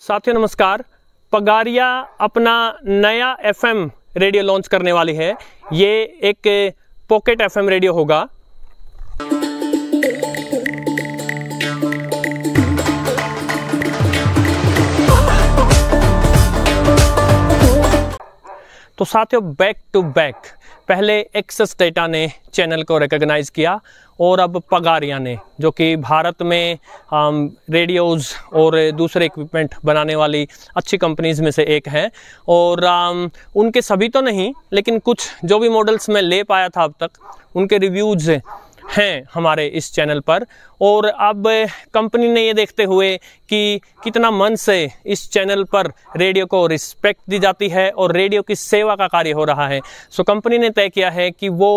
साथियों नमस्कार पगारिया अपना नया एफएम रेडियो लॉन्च करने वाली है ये एक पॉकेट एफएम रेडियो होगा तो साथियों बैक टू बैक पहले एक्सेस डेटा ने चैनल को रिकॉग्नाइज किया और अब पगारिया ने जो कि भारत में रेडियोज़ um, और दूसरे इक्विपमेंट बनाने वाली अच्छी कंपनीज़ में से एक हैं और आम, um, उनके सभी तो नहीं लेकिन कुछ जो भी मॉडल्स मैं ले पाया था अब तक उनके रिव्यूज़ हैं हमारे इस चैनल पर और अब कंपनी ने ये देखते हुए कि कितना मन से इस चैनल पर रेडियो को रिस्पेक्ट दी जाती है और रेडियो की सेवा का कार्य हो रहा है सो कंपनी ने तय किया है कि वो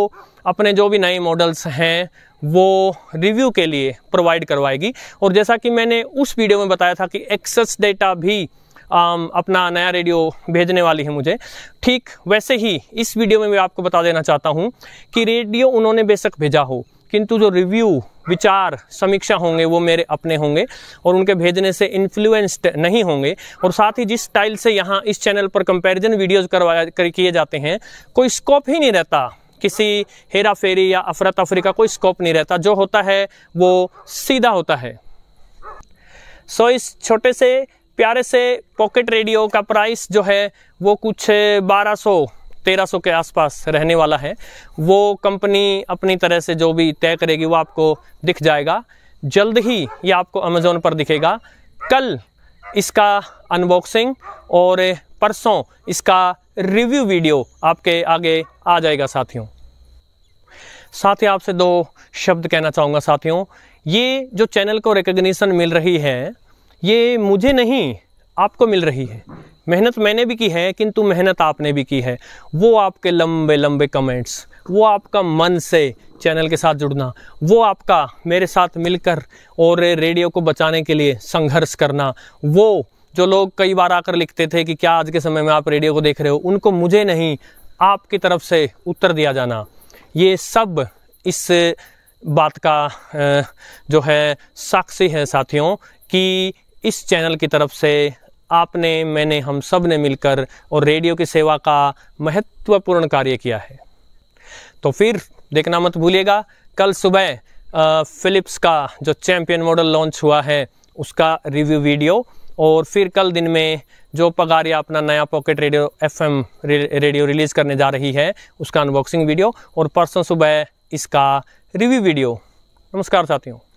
अपने जो भी नए मॉडल्स हैं वो रिव्यू के लिए प्रोवाइड करवाएगी और जैसा कि मैंने उस वीडियो में बताया था कि एक्सेस डेटा भी आम, अपना नया रेडियो भेजने वाली है मुझे ठीक वैसे ही इस वीडियो में मैं आपको बता देना चाहता हूँ कि रेडियो उन्होंने बेशक भेजा हो किंतु जो रिव्यू विचार समीक्षा होंगे वो मेरे अपने होंगे और उनके भेजने से इन्फ्लुएंस्ड नहीं होंगे और साथ ही जिस स्टाइल से यहाँ इस चैनल पर कंपैरिजन वीडियोज करवाया कर किए जाते हैं कोई स्कोप ही नहीं रहता किसी हेरा फेरी या अफरा तफरी का कोई स्कोप नहीं रहता जो होता है वो सीधा होता है सो इस छोटे से प्यारे से पॉकेट रेडियो का प्राइस जो है वो कुछ बारह सौ 1300 के आसपास रहने वाला है वो कंपनी अपनी तरह से जो भी तय करेगी वो आपको दिख जाएगा जल्द ही ये आपको अमेज़ोन पर दिखेगा कल इसका अनबॉक्सिंग और परसों इसका रिव्यू वीडियो आपके आगे आ जाएगा साथियों साथ ही आपसे दो शब्द कहना चाहूँगा साथियों ये जो चैनल को रिकग्निशन मिल रही है ये मुझे नहीं आपको मिल रही है मेहनत मैंने भी की है किंतु मेहनत आपने भी की है वो आपके लंबे लंबे कमेंट्स वो आपका मन से चैनल के साथ जुड़ना वो आपका मेरे साथ मिलकर और रेडियो को बचाने के लिए संघर्ष करना वो जो लोग कई बार आकर लिखते थे कि क्या आज के समय में आप रेडियो को देख रहे हो उनको मुझे नहीं आपकी तरफ से उत्तर दिया जाना ये सब इस बात का जो है साक्षी है साथियों कि इस चैनल की तरफ से आपने मैंने हम सब ने मिलकर और रेडियो की सेवा का महत्वपूर्ण कार्य किया है तो फिर देखना मत भूलिएगा कल सुबह फिलिप्स का जो चैम्पियन मॉडल लॉन्च हुआ है उसका रिव्यू वीडियो और फिर कल दिन में जो पगारिया अपना नया pocket radio FM radio release करने जा रही है उसका अनबॉक्सिंग वीडियो और परसों सुबह इसका रिव्यू वीडियो नमस्कार साथियों